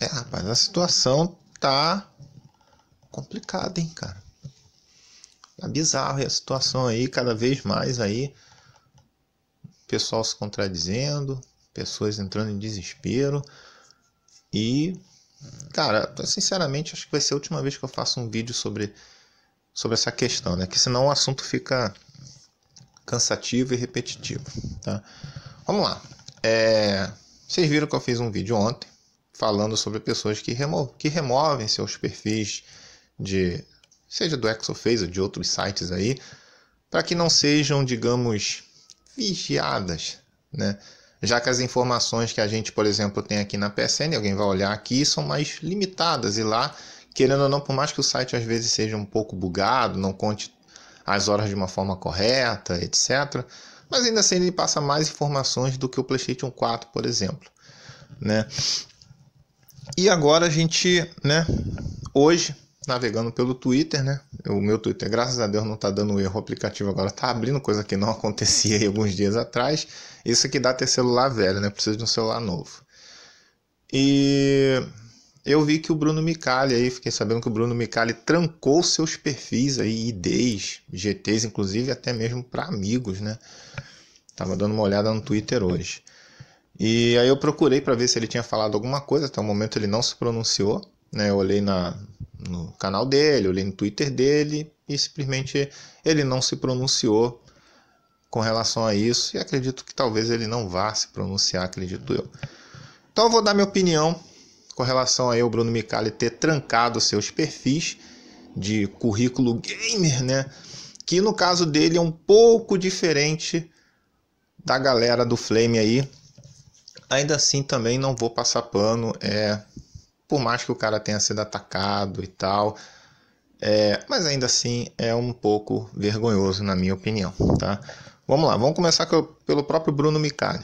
É, rapaz, a situação tá complicada, hein, cara. Tá bizarro a situação aí, cada vez mais aí. Pessoal se contradizendo, pessoas entrando em desespero. E, cara, sinceramente, acho que vai ser a última vez que eu faço um vídeo sobre, sobre essa questão, né? Que senão o assunto fica cansativo e repetitivo, tá? Vamos lá. É, vocês viram que eu fiz um vídeo ontem falando sobre pessoas que, remo que removem seus perfis de seja do Exoface ou de outros sites aí, para que não sejam, digamos, vigiadas, né? Já que as informações que a gente, por exemplo, tem aqui na PSN, alguém vai olhar aqui, são mais limitadas e lá, querendo ou não, por mais que o site às vezes seja um pouco bugado, não conte as horas de uma forma correta, etc, mas ainda assim ele passa mais informações do que o PlayStation 4, por exemplo, né? E agora a gente, né, hoje, navegando pelo Twitter, né? O meu Twitter, graças a Deus, não tá dando erro. O aplicativo agora tá abrindo, coisa que não acontecia aí alguns dias atrás. Isso aqui dá ter celular velho, né? Precisa de um celular novo. E eu vi que o Bruno Micali aí, fiquei sabendo que o Bruno Micali trancou seus perfis aí, IDs, GTs, inclusive até mesmo para amigos, né? Tava dando uma olhada no Twitter hoje. E aí eu procurei para ver se ele tinha falado alguma coisa, até o momento ele não se pronunciou, né? Eu olhei na, no canal dele, olhei no Twitter dele e simplesmente ele não se pronunciou com relação a isso e acredito que talvez ele não vá se pronunciar, acredito eu. Então eu vou dar minha opinião com relação aí ao Bruno Micali ter trancado seus perfis de currículo gamer, né? Que no caso dele é um pouco diferente da galera do Flame aí, ainda assim também não vou passar pano. É, por mais que o cara tenha sido atacado e tal, é, mas ainda assim é um pouco vergonhoso, na minha opinião. Tá? Vamos lá, vamos começar pelo próprio Bruno Micali.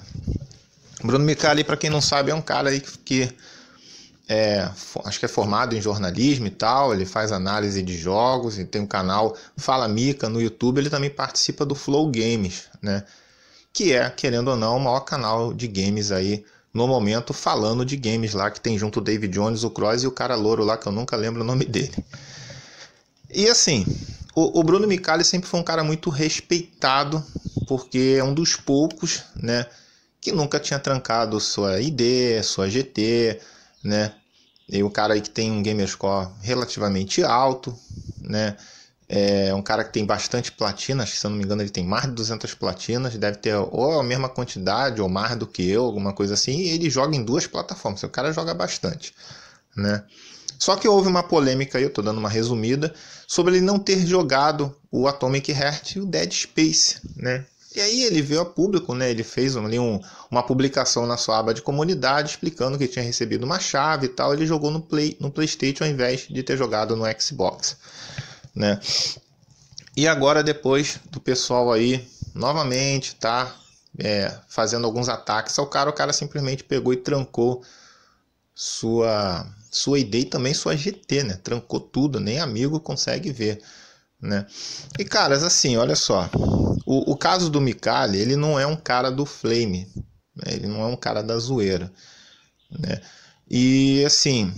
Bruno Micali, para quem não sabe, é um cara aí que, é, acho que é formado em jornalismo e tal, ele faz análise de jogos e tem um canal Fala Mica no YouTube, ele também participa do Flow Games, né? que é, querendo ou não, o maior canal de games aí no momento, falando de games lá, que tem junto o David Jones, o Cross e o cara louro lá, que eu nunca lembro o nome dele. E assim, o, o Bruno Micali sempre foi um cara muito respeitado, porque é um dos poucos, né, que nunca tinha trancado sua ID, sua GT, né, e o cara aí que tem um gamer score relativamente alto, né, é um cara que tem bastante platinas, se eu não me engano, ele tem mais de 200 platinas, deve ter ou a mesma quantidade ou mais do que eu, alguma coisa assim, e ele joga em duas plataformas. O cara joga bastante, né? Só que houve uma polêmica aí, eu estou dando uma resumida, sobre ele não ter jogado o Atomic Heart e o Dead Space, né? E aí ele veio a público, né? Ele fez ali um, uma publicação na sua aba de comunidade explicando que tinha recebido uma chave e tal. Ele jogou no, Play, no PlayStation ao invés de ter jogado no Xbox né? E agora depois do pessoal aí novamente tá é, fazendo alguns ataques ao cara, o cara simplesmente pegou e trancou sua sua ID e também sua GT, né? Trancou tudo, nem amigo consegue ver, né? E caras, assim, olha só, o, o caso do Mikali, ele não é um cara do Flame, né? ele não é um cara da zoeira, né? E assim,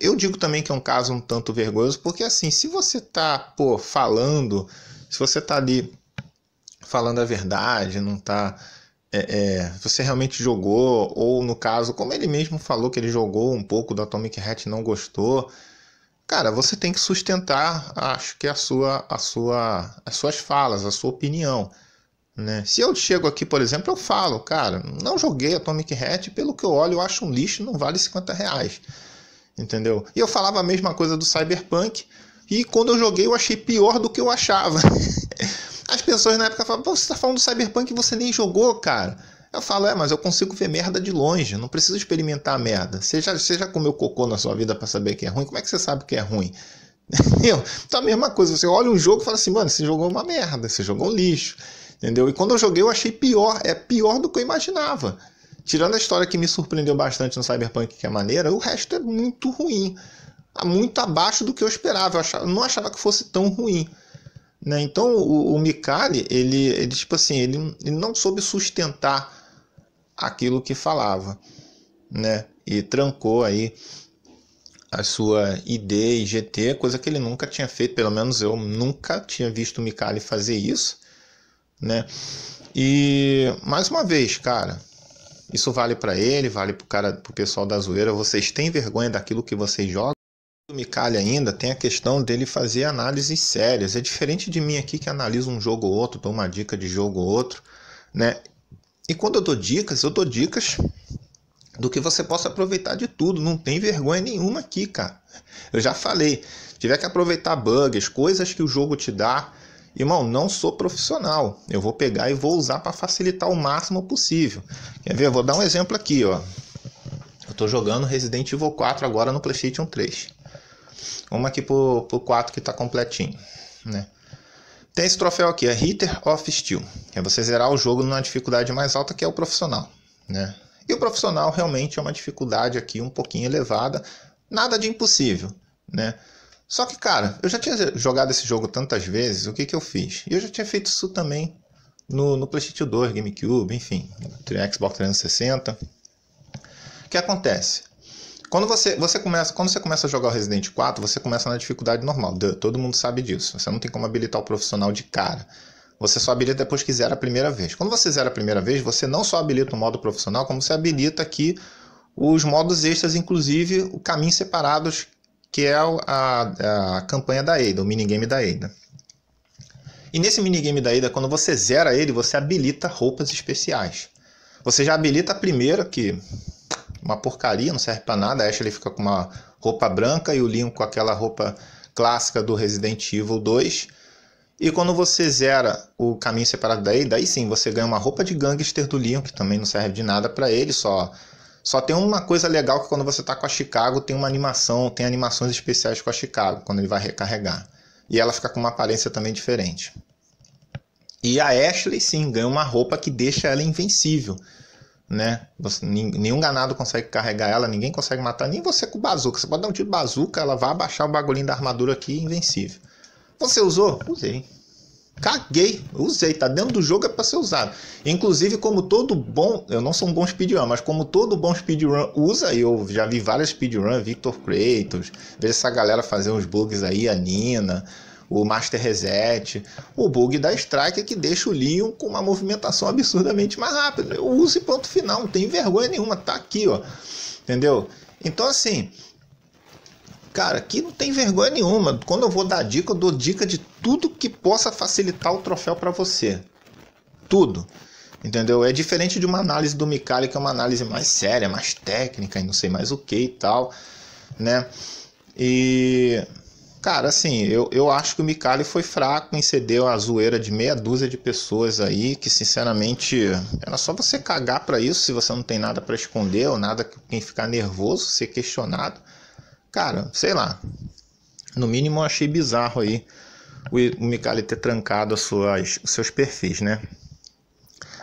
eu digo também que é um caso um tanto vergonhoso, porque assim, se você tá, pô, falando, se você tá ali falando a verdade, não tá. É, é, você realmente jogou, ou no caso, como ele mesmo falou que ele jogou um pouco do Atomic Hat e não gostou, cara, você tem que sustentar, acho que a sua, a sua, as suas falas, a sua opinião. Né? Se eu chego aqui, por exemplo, eu falo, cara, não joguei Atomic Hat, pelo que eu olho, eu acho um lixo, não vale 50 reais entendeu? E eu falava a mesma coisa do Cyberpunk, e quando eu joguei eu achei pior do que eu achava. As pessoas na época falavam, você tá falando do Cyberpunk e você nem jogou, cara. Eu falo, é, mas eu consigo ver merda de longe, não preciso experimentar a merda. Você já, você já comeu cocô na sua vida para saber que é ruim? Como é que você sabe que é ruim? Entendeu? Então a mesma coisa, você olha um jogo e fala assim, mano, você jogou é uma merda, você jogou é um lixo. Entendeu? E quando eu joguei eu achei pior, é pior do que eu imaginava. Tirando a história que me surpreendeu bastante no Cyberpunk, que é maneira, o resto é muito ruim. Tá muito abaixo do que eu esperava. Eu achava, não achava que fosse tão ruim. Né? Então o, o Mikali, ele, ele tipo assim, ele, ele não soube sustentar aquilo que falava. Né? E trancou aí a sua ID e GT, coisa que ele nunca tinha feito, pelo menos eu nunca tinha visto o Mikali fazer isso, né? E mais uma vez, cara, isso vale para ele, vale pro cara, pro pessoal da zoeira. Vocês têm vergonha daquilo que vocês jogam? O Micalha ainda tem a questão dele fazer análises sérias. É diferente de mim aqui que analisa um jogo ou outro, dou uma dica de jogo ou outro, né? E quando eu dou dicas, eu dou dicas do que você possa aproveitar de tudo. Não tem vergonha nenhuma aqui, cara. Eu já falei. Tiver que aproveitar bugs, coisas que o jogo te dá, Irmão, não sou profissional. Eu vou pegar e vou usar para facilitar o máximo possível. Quer ver? Eu vou dar um exemplo aqui, ó. Eu tô jogando Resident Evil 4 agora no PlayStation 3. Vamos aqui pro, pro 4 que tá completinho, né? Tem esse troféu aqui, é Hitter of Steel. É você zerar o jogo numa dificuldade mais alta que é o profissional, né? E o profissional realmente é uma dificuldade aqui um pouquinho elevada, nada de impossível, né? Só que, cara, eu já tinha jogado esse jogo tantas vezes, o que, que eu fiz? E eu já tinha feito isso também no, no PlayStation 2, GameCube, enfim, Xbox 360. O que acontece? Quando você, você começa, quando você começa a jogar o Resident 4, você começa na dificuldade normal. Todo mundo sabe disso. Você não tem como habilitar o profissional de cara. Você só habilita depois que zera a primeira vez. Quando você zera a primeira vez, você não só habilita o modo profissional, como você habilita aqui os modos extras, inclusive o caminho separados que é a, a campanha da Ada, o minigame da Ada. E nesse minigame da Ada, quando você zera ele, você habilita roupas especiais. Você já habilita a primeira, que uma porcaria, não serve para nada. A Ashley fica com uma roupa branca e o Leon com aquela roupa clássica do Resident Evil 2. E quando você zera o caminho separado da Ada, aí sim, você ganha uma roupa de gangster do Leon, que também não serve de nada para ele, só só tem uma coisa legal que quando você tá com a Chicago, tem uma animação, tem animações especiais com a Chicago, quando ele vai recarregar. E ela fica com uma aparência também diferente. E a Ashley, sim, ganha uma roupa que deixa ela invencível. Né? Você, nenhum ganado consegue carregar ela, ninguém consegue matar, nem você com bazuca. Você pode dar um tiro de bazuca, ela vai abaixar o bagulhinho da armadura aqui invencível. Você usou? Usei. Caguei, usei, tá dentro do jogo é para ser usado. Inclusive, como todo bom, eu não sou um bom speedrun, mas como todo bom speedrun usa, eu já vi várias speedrun, Victor Kratos, vejo essa galera fazer uns bugs aí, a Nina, o Master Reset, o bug da Strike que deixa o Leon com uma movimentação absurdamente mais rápida. Eu uso e ponto final, não tem vergonha nenhuma, tá aqui, ó. Entendeu? Então assim, Cara, aqui não tem vergonha nenhuma. Quando eu vou dar dica, eu dou dica de tudo que possa facilitar o troféu para você. Tudo. Entendeu? É diferente de uma análise do Micali, que é uma análise mais séria, mais técnica e não sei mais o que e tal, né? E. Cara, assim, eu, eu acho que o Micali foi fraco em ceder a zoeira de meia dúzia de pessoas aí, que sinceramente era só você cagar para isso se você não tem nada para esconder ou nada que quem ficar nervoso ser questionado. Cara, sei lá. No mínimo eu achei bizarro aí o Micali ter trancado suas, os seus perfis, né?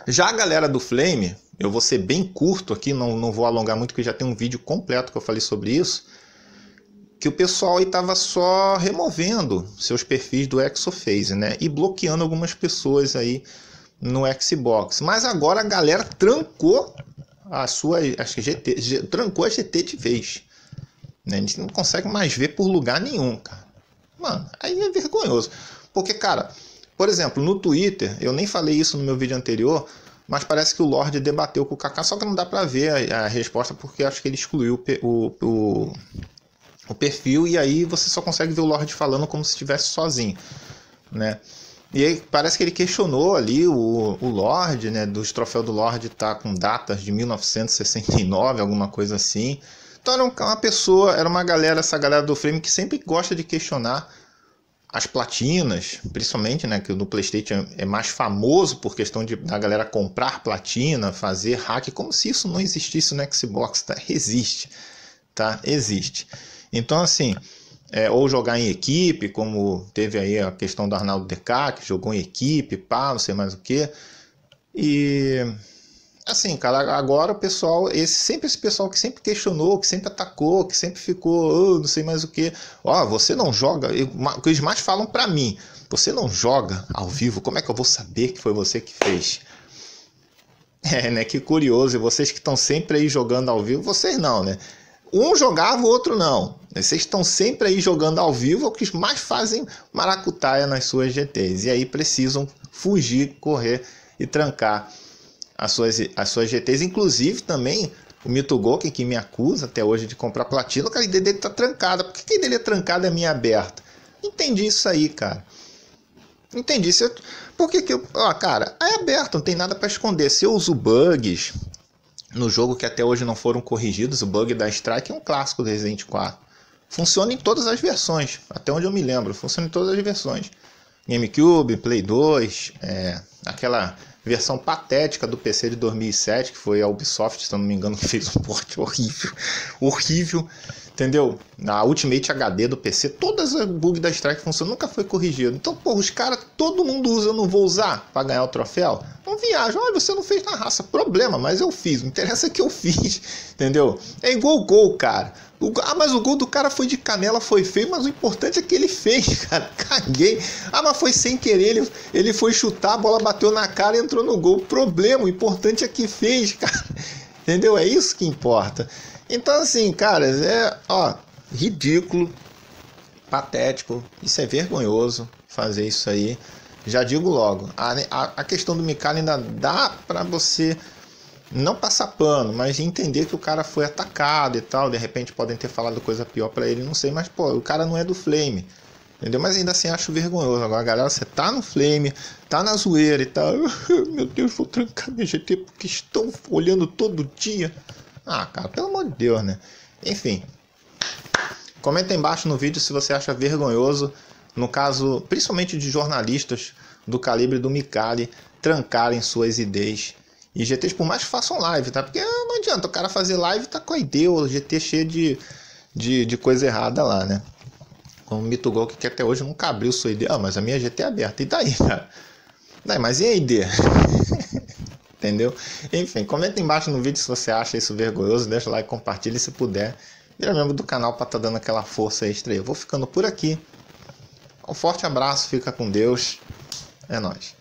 Já a galera do Flame, eu vou ser bem curto aqui, não, não vou alongar muito, porque já tem um vídeo completo que eu falei sobre isso. Que o pessoal estava só removendo seus perfis do Exophase, né? E bloqueando algumas pessoas aí no Xbox. Mas agora a galera trancou a sua. Acho que GT. trancou a GT de vez. Né? A gente não consegue mais ver por lugar nenhum, cara. Mano, aí é vergonhoso. Porque, cara, por exemplo, no Twitter, eu nem falei isso no meu vídeo anterior, mas parece que o Lorde debateu com o Kaká, só que não dá pra ver a, a resposta porque acho que ele excluiu o, o, o, perfil e aí você só consegue ver o Lorde falando como se estivesse sozinho, né? E aí parece que ele questionou ali o, o Lorde, né? Dos troféus do Lorde tá com datas de 1969, alguma coisa assim. Então era é é uma pessoa, era uma galera, essa galera do frame que sempre gosta de questionar as platinas, principalmente, né, que no PlayStation é mais famoso por questão de da galera comprar platina, fazer hack, como se isso não existisse no Xbox, tá? Existe, tá? Existe. Então assim, é, ou jogar em equipe, como teve aí a questão do Arnaldo Deca, que jogou em equipe, pá, não sei mais o que. E Assim, cara, agora o pessoal, esse sempre esse pessoal que sempre questionou, que sempre atacou, que sempre ficou, oh, não sei mais o que. Ó, oh, você não joga. O que eles mais falam para mim, você não joga ao vivo, como é que eu vou saber que foi você que fez? É, né? Que curioso. E vocês que estão sempre aí jogando ao vivo, vocês não, né? Um jogava, o outro não. Né, vocês estão sempre aí jogando ao vivo, é o que mais fazem maracutaia nas suas GTs. E aí precisam fugir, correr e trancar as suas, as suas GTs, inclusive também o Mito Goken, que me acusa até hoje de comprar platina, o cara dele tá trancada. Por que, que dele é trancada e é a minha é aberta? Entendi isso aí, cara. Entendi. Se eu... Por que que eu... cara, é aberto, não tem nada para esconder. Se eu uso bugs no jogo que até hoje não foram corrigidos, o bug da Strike é um clássico do Resident 4. Funciona em todas as versões, até onde eu me lembro. Funciona em todas as versões. GameCube, Play 2, é... aquela versão patética do PC de 2007, que foi a Ubisoft, se eu não me engano, que fez um port horrível, horrível. Entendeu? Na Ultimate HD do PC, todas as bugs da Strike funcionam, nunca foi corrigido. Então, porra, os caras, todo mundo usa, eu não vou usar para ganhar o troféu. Não viajam, olha, você não fez na raça, problema, mas eu fiz, não interessa é que eu fiz, entendeu? É igual o gol, cara. O, ah, mas o gol do cara foi de canela, foi feio, mas o importante é que ele fez, cara. Caguei. Ah, mas foi sem querer, ele, ele foi chutar, a bola bateu na cara e entrou no gol. Problema, o importante é que fez, cara. Entendeu? É isso que importa. Então, assim, cara, é, ó, ridículo, patético, isso é vergonhoso fazer isso aí. Já digo logo, a, a, questão do Mikael ainda dá para você não passar pano, mas entender que o cara foi atacado e tal, de repente podem ter falado coisa pior para ele, não sei, mas pô, o cara não é do Flame. Entendeu? Mas ainda assim acho vergonhoso. Agora, galera, você tá no flame, tá na zoeira e tal. Meu Deus, vou trancar minha GT porque estão olhando todo dia. Ah, cara, pelo amor de Deus, né? Enfim. Comenta embaixo no vídeo se você acha vergonhoso, no caso, principalmente de jornalistas do calibre do Micali, trancarem suas ideias. E GTs, por mais que façam live, tá? Porque ah, não adianta, o cara fazer live tá com a ideia, o GT é cheio de, de, de coisa errada lá, né? Como o Mitugol que até hoje nunca abriu sua ideia. Ah, mas a minha GT é aberta. E daí, cara? Daí, mas e a ideia? entendeu? Enfim, comenta embaixo no vídeo se você acha isso vergonhoso, deixa o like, compartilha se puder. Vira membro do canal para estar tá dando aquela força extra aí. Eu vou ficando por aqui. Um forte abraço, fica com Deus. É nóis.